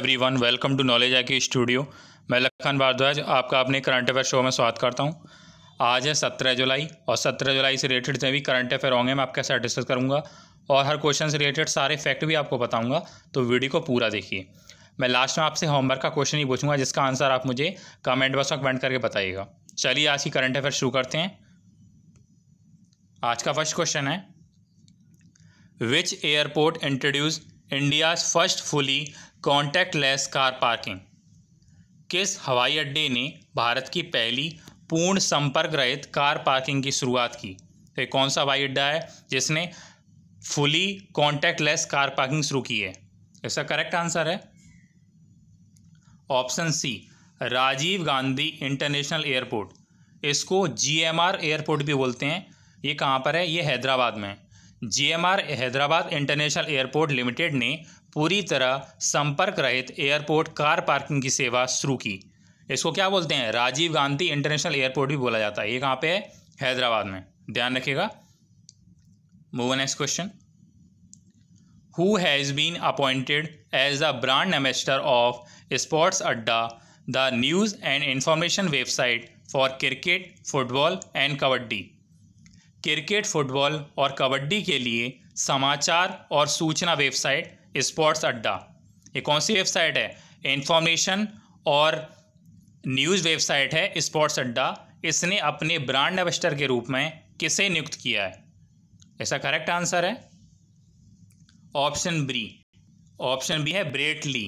every everyone welcome to knowledge आई की studio मैं लखन भारद्वाज आपका अपने करंट अफेयर शो में स्वागत करता हूँ आज है सत्रह जुलाई और सत्रह जुलाई से रिलेटेड जितने भी करंट अफेयर होंगे मैं आपके साथ डिस्कस करूँगा और हर क्वेश्चन से रिलेटेड सारे फैक्ट भी आपको बताऊँगा तो वीडियो को पूरा देखिए मैं लास्ट में आपसे होमवर्क का क्वेश्चन ही पूछूंगा जिसका आंसर आप मुझे कमेंट बॉक्स में कमेंट करके बताइएगा चलिए आज की करंट अफेयर शुरू करते हैं आज का फर्स्ट क्वेश्चन है which airport introduce India's first fully contactless car parking किस हवाई अड्डे ने भारत की पहली पूर्ण संपर्क रहित कार पार्किंग की शुरुआत की तो ये कौन सा हवाई अड्डा है जिसने fully contactless car parking शुरू की है इसका करेक्ट आंसर है option C Rajiv Gandhi international airport इसको जीएमआर एयरपोर्ट भी बोलते हैं ये कहाँ पर है ये हैदराबाद में G M R Hyderabad international airport limited ने पूरी तरह संपर्क रहित एयरपोर्ट कार पार्किंग की सेवा शुरू की इसको क्या बोलते हैं राजीव गांधी इंटरनेशनल एयरपोर्ट भी बोला जाता है ये कहाँ पे है हैदराबाद में ध्यान रखिएगा move next question who has been appointed as the brand ambassador of sports Adda the news and information website for cricket football and kabaddi cricket football और कबड्डी के लिए समाचार और सूचना वेबसाइट स्पोर्ट्स अड्डा ये कौन सी वेबसाइट है इंफॉर्मेशन और न्यूज़ वेबसाइट है स्पोर्ट्स अड्डा इसने अपने ब्रांड एम्बेसडर के रूप में किसे नियुक्त किया है ऐसा करेक्ट आंसर है ऑप्शन बी ऑप्शन बी है ब्रेटली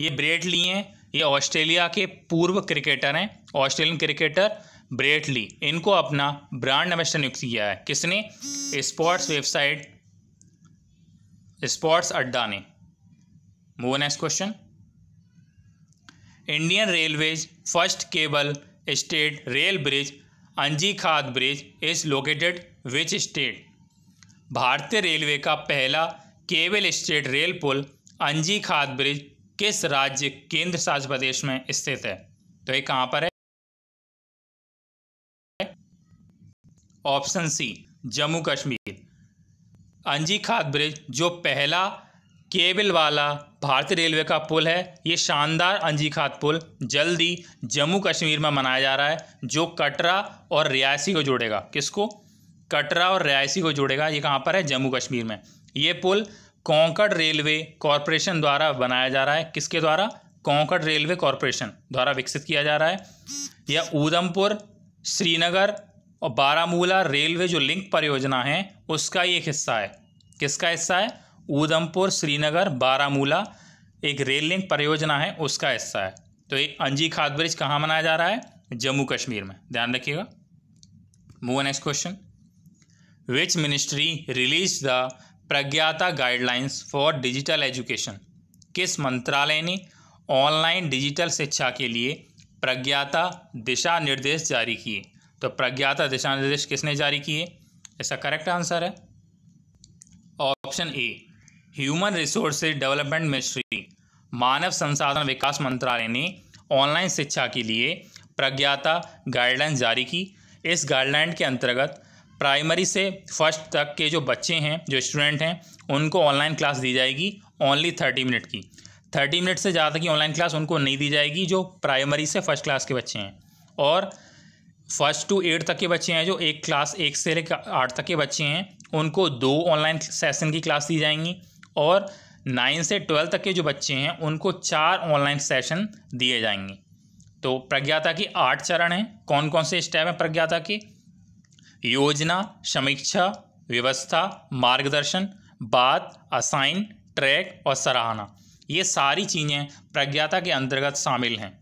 ये ब्रेटली हैं ये ऑस्ट्रेलिया के पूर्व क्रिकेटर हैं ऑस्ट्रेलियन क्रिकेटर ब्रेटली इनको अपना ब्रांड एम्बेसडर नियुक्त किया है किसने स्पोर्ट्स वेबसाइट स्पोर्ट्स अड्डा ने move next question Indian railways first cable state rail bridge Anji Khad bridge is located which state भारतीय रेलवे का पहला केबल स्टेट रेल पुल अंजी खाद ब्रिज किस राज्य केंद्र शासित प्रदेश में स्थित है तो ये कहां पर है ऑप्शन सी जम्मू कश्मीर अंजी खाद ब्रिज जो पहला केबल वाला भारतीय रेलवे का पुल है ये शानदार खाद पुल जल्द ही जम्मू कश्मीर में मनाया जा रहा है जो कटरा और रियासी को जोड़ेगा किसको कटरा और रियासी को जोड़ेगा ये कहाँ पर है जम्मू कश्मीर में ये पुल कोंकड़ रेलवे कॉरपोरेशन द्वारा बनाया जा रहा है किसके द्वारा कोंकड़ रेलवे कॉरपोरेशन द्वारा विकसित किया जा रहा है यह ऊधमपुर श्रीनगर और बारामूला रेलवे जो लिंक परियोजना है उसका ही एक हिस्सा है किसका हिस्सा है ऊधमपुर श्रीनगर बारामूला एक रेल लिंक परियोजना है उसका हिस्सा है तो ये अंजी खाद ब्रिज कहाँ मनाया जा रहा है जम्मू कश्मीर में ध्यान रखिएगा move next question which ministry release the Pragyata guidelines for digital education किस मंत्रालय ने ऑनलाइन डिजिटल शिक्षा के लिए प्रज्ञाता दिशा निर्देश जारी किए तो प्रज्ञाता दिशा निर्देश किसने जारी किए इसका करेक्ट आंसर है option A human resource development ministry मानव संसाधन विकास मंत्रालय ने ऑनलाइन शिक्षा के लिए प्रज्ञाता गाइडलाइन जारी की इस गाइडलाइन के अंतर्गत प्राइमरी से फर्स्ट तक के जो बच्चे हैं जो स्टूडेंट हैं उनको ऑनलाइन क्लास दी जाएगी ओनली थर्टी मिनट की थर्टी मिनट से ज़्यादा की ऑनलाइन क्लास उनको नहीं दी जाएगी जो प्राइमरी से फर्स्ट क्लास के बच्चे हैं और फर्स्ट टू एट तक के बच्चे हैं जो एक क्लास एक से लेकर आठ तक के बच्चे हैं उनको दो ऑनलाइन सेशन की क्लास दी जाएंगी और नाइन से ट्वेल्व तक के जो बच्चे हैं उनको चार ऑनलाइन सेशन दिए जाएंगे तो प्रज्ञाता के आठ चरण हैं कौन कौन से स्टेप हैं प्रज्ञाता के योजना समीक्षा व्यवस्था मार्गदर्शन बात असाइन ट्रैक और सराहना ये सारी चीज़ें प्रज्ञाता के अंतर्गत शामिल हैं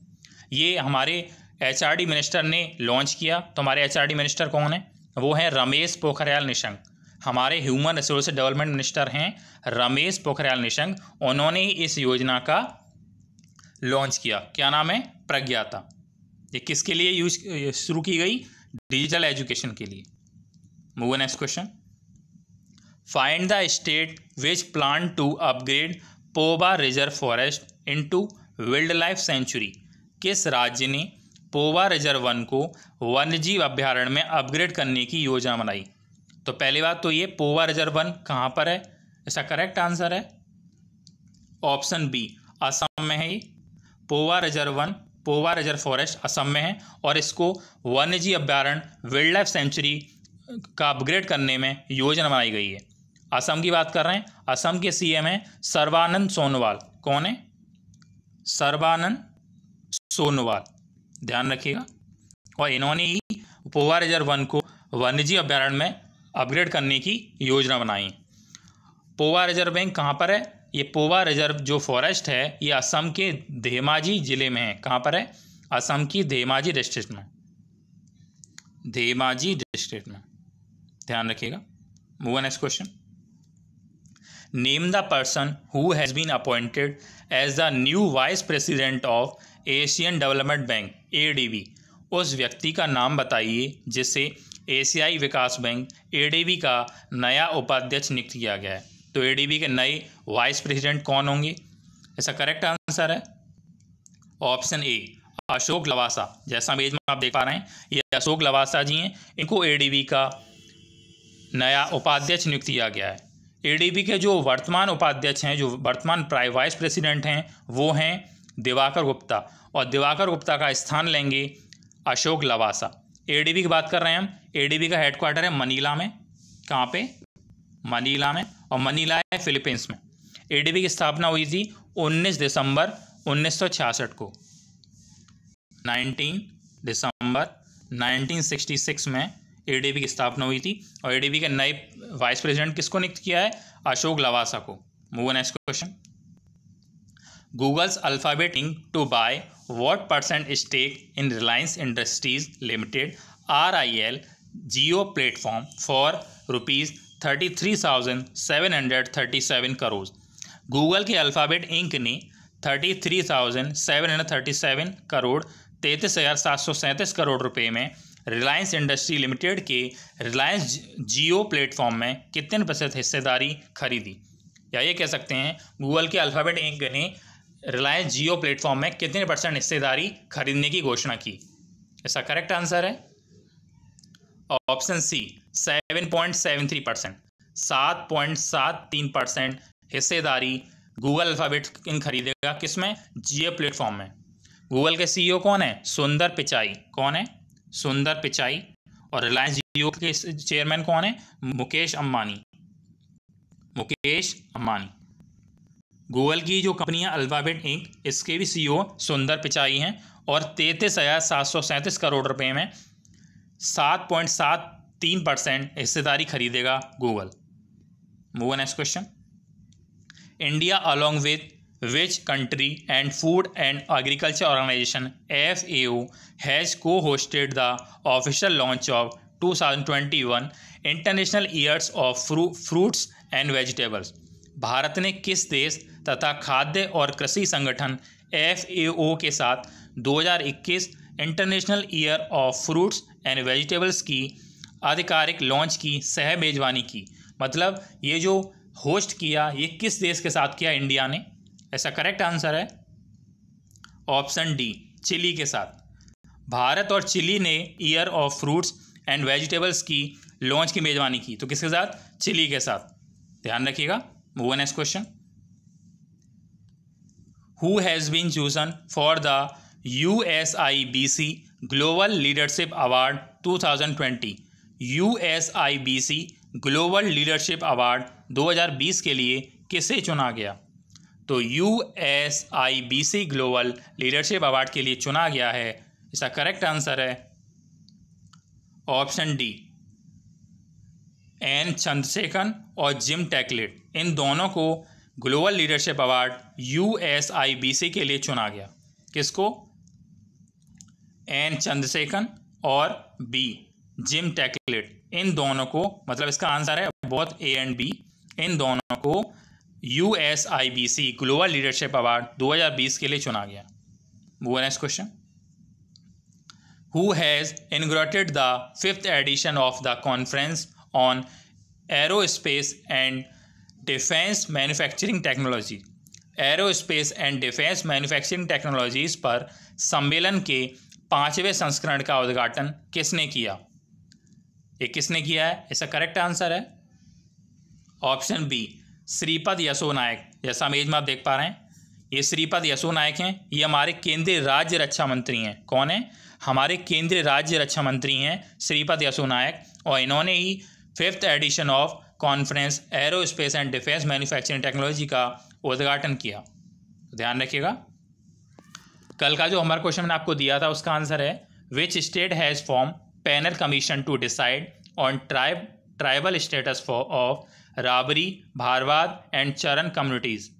ये हमारे एच मिनिस्टर ने लॉन्च किया तो हमारे एच मिनिस्टर कौन है वो हैं रमेश पोखरियाल निशंक हमारे ह्यूमन रिसोर्स डेवलपमेंट मिनिस्टर हैं रमेश पोखरियाल निशंक उन्होंने इस योजना का लॉन्च किया क्या नाम है प्रज्ञाता ये किसके लिए यूज शुरू की गई डिजिटल एजुकेशन के लिए move next question find the state which plan to upgrade Poba reserve forest into wildlife sanctuary किस राज्य ने पोवा रिजर्व वन को वन्यजीव अभ्यारण्य में अपग्रेड करने की योजना बनाई तो पहली बात तो ये पोवा रिजर्व वन कहाँ पर है इसका करेक्ट आंसर है ऑप्शन बी असम में है ये पोवा रिजर्व वन पोवा रिजर्व फॉरेस्ट असम में है और इसको वन्यजीव अभ्यारण्य वाइल्ड लाइफ सेंचुरी का अपग्रेड करने में योजना बनाई गई है असम की बात कर रहे हैं असम के एम हैं सर्वानंद सोनोवाल कौन है सर्वानंद सोनोवाल ध्यान रखिएगा और इन्होंने ही पोवा रिजर्व वन को वन्यजीव अभ्यारण्य में अपग्रेड करने की योजना बनाई पोवा रिजर्व बैंक कहाँ पर है ये पोवा रिजर्व जो फॉरेस्ट है ये असम के धेमाजी ज़िले में है कहाँ पर है असम की धेमाजी डिस्ट्रिक्ट में धेमाजी डिस्ट्रिक्ट में ध्यान रखिएगा move next question name the person who has been appointed as the new vice president of Asian development bank ए उस व्यक्ति का नाम बताइए जिसे एशियाई विकास बैंक ए का नया उपाध्यक्ष नियुक्त किया गया है तो ए के नए वाइस प्रेसिडेंट कौन होंगे इसका करेक्ट आंसर है ऑप्शन ए अशोक लवासा जैसा मेज में आप देख पा रहे हैं ये अशोक लवासा जी हैं इनको ए का नया उपाध्यक्ष नियुक्त किया गया है ए के जो वर्तमान उपाध्यक्ष हैं जो वर्तमान प्राइ वाइस प्रेसिडेंट हैं वो हैं दिवाकर गुप्ता और दिवाकर गुप्ता का स्थान लेंगे अशोक लवासा एडीबी की बात कर रहे हैं हम एडीबी का हेडक्वार्टर है मनीला में कहाँ पे मनीला में और मनीला है फिलीपींस में एडीबी की स्थापना हुई थी 19 दिसंबर 1966 को 19 दिसंबर 1966 में एडीबी की स्थापना हुई थी और एडीबी के नए वाइस प्रेसिडेंट किसको नियुक्त किया है अशोक लवासा को move next question Google's Alphabet Inc to buy what percent stake in Reliance industries limited R I L Jio platform for rupees thirty three thousand seven hundred thirty seven crore Google के Alphabet Inc ने thirty three thousand seven hundred thirty seven crore तैंतीस हज़ार सात सौ सैंतीस करोड़ रुपये में Reliance industry limited के रिलायंस जियो प्लेटफॉर्म में कितने प्रतिशत हिस्सेदारी खरीदी या ये कह सकते हैं गूगल के अल्फ़ाबेट इंक ने रिलायंस जियो प्लेटफॉर्म में कितने परसेंट हिस्सेदारी खरीदने की घोषणा की इसका करेक्ट आंसर है option C seven point seven three percent सात पॉइंट सात तीन परसेंट हिस्सेदारी गूगल अल्फ़ाबेट खरीदेगा किसमें जियो प्लेटफॉर्म में गूगल के सीईओ e कौन है सुंदर पिचाई कौन है सुंदर पिचाई और रिलायंस जियो के चेयरमैन कौन है मुकेश अम्बानी मुकेश अम्बानी गूगल की जो कंपनियां अल्फ़ाबेट इंक इसके भी सीईओ e सुंदर पिचाई हैं और तैंतीस हज़ार सात सौ सैंतीस करोड़ रुपए में सात पॉइंट सात तीन परसेंट हिस्सेदारी खरीदेगा Google move next question India along with which country and food and agriculture organization F एज has cohosted the official launch of 2021 international years of fruits and vegetables Bharat ने किस देश तथा खाद्य और कृषि संगठन एफ के साथ 2021 international year of fruits and vegetables की आधिकारिक लॉन्च की सह मेजबानी की मतलब ये जो होस्ट किया ये किस देश के साथ किया इंडिया ने ऐसा करेक्ट आंसर है ऑप्शन डी चिली के साथ भारत और चिली ने year of fruits and vegetables की लॉन्च की मेजबानी की तो किसके साथ चिली के साथ ध्यान रखिएगा वो next question who has been chosen for the U S I B C global leadership award two thousand twenty U S I B C global leadership award दो हजार बीस के लिए किसे चुना गया तो U S I B C global leadership award के लिए चुना गया है इसका करेक्ट आंसर है ऑप्शन डी एन चंद्रशेखर और जिम टैकलेट इन दोनों को global leadership award you B C के लिए चुना गया किसको एन चंद्रशेखर और बी जिम टैकलेट इन दोनों को मतलब इसका आंसर है बहुत ए एंड बी इन दोनों को U B C global leadership award 2020 के लिए चुना गया वो next question who has inaugurated the fifth edition of the conference on aerospace and defence manufacturing technology aerospace and defence manufacturing technologies पर सम्मेलन के पाँचवें संस्करण का उद्घाटन किसने किया ये किसने किया है इसका करेक्ट आंसर है ऑप्शन बी श्रीपद यसो नायक जैसा हम एज में आप देख पा रहे हैं ये श्रीपद यसो नायक हैं ये हमारे केंद्रीय राज्य रक्षा मंत्री हैं कौन है हमारे केंद्रीय राज्य रक्षा मंत्री हैं श्रीपद यसो नायक और इन्होंने ही fifth edition of conference aerospace and defence manufacturing technology का उद्घाटन किया तो ध्यान रखिएगा कल का जो हमारा क्वेश्चन मैंने आपको दिया था उसका आंसर है which state has form panel commission to decide on tribe tribal status of Rabari Bharwad and Charan communities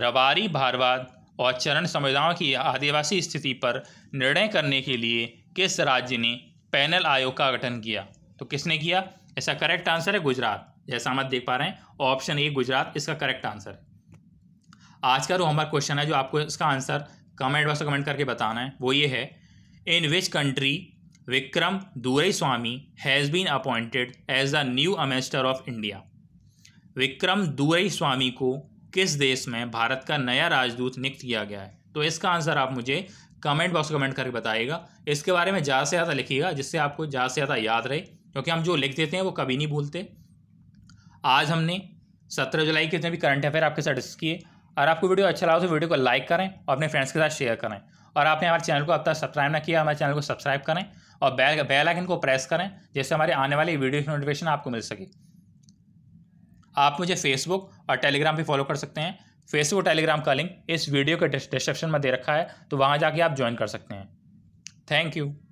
Rabari Bharwad और चरण समुदायों की आदिवासी स्थिति पर निर्णय करने के लिए किस राज्य ने पैनल आयोग का गठन किया तो किसने किया इसका करेक्ट आंसर है गुजरात जैसा हम देख पा रहे हैं ऑप्शन ए गुजरात इसका करेक्ट आंसर है आज का जो हमारा क्वेश्चन है जो आपको इसका आंसर कमेंट बॉक्स में कमेंट करके बताना है वो ये है in which country Vikram Durai Swamy has been appointed as the new ambassador of India Vikram Durai Swamy को किस देश में भारत का नया राजदूत नियुक्त किया गया है तो इसका आंसर आप मुझे कमेंट बॉक्स में कमेंट करके बताइएगा इसके बारे में ज़्यादा से ज़्यादा लिखिएगा जिससे आपको ज़्यादा से ज़्यादा याद रहे क्योंकि हम जो लिख देते हैं वो कभी नहीं भूलते आज हमने सत्रह जुलाई के जितने भी करंट अफेयर आपके साथ डिस्कस किए और आपको वीडियो अच्छा लगा तो वीडियो को लाइक करें और अपने फ्रेंड्स के साथ शेयर करें और आपने हमारे चैनल को अब तक सब्सक्राइब ना किया हमारे चैनल को सब्सक्राइब करें और बेल बेल आइकन को प्रेस करें जिससे हमारे आने वाली वीडियो की नोटिफिकेशन आपको मिल सके आप मुझे फेसबुक और टेलीग्राम भी फॉलो कर सकते हैं फेसबुक टेलीग्राम का लिंक इस वीडियो के डिस्क्रिप्शन में दे रखा है तो वहाँ जाके आप ज्वाइन कर सकते हैं थैंक यू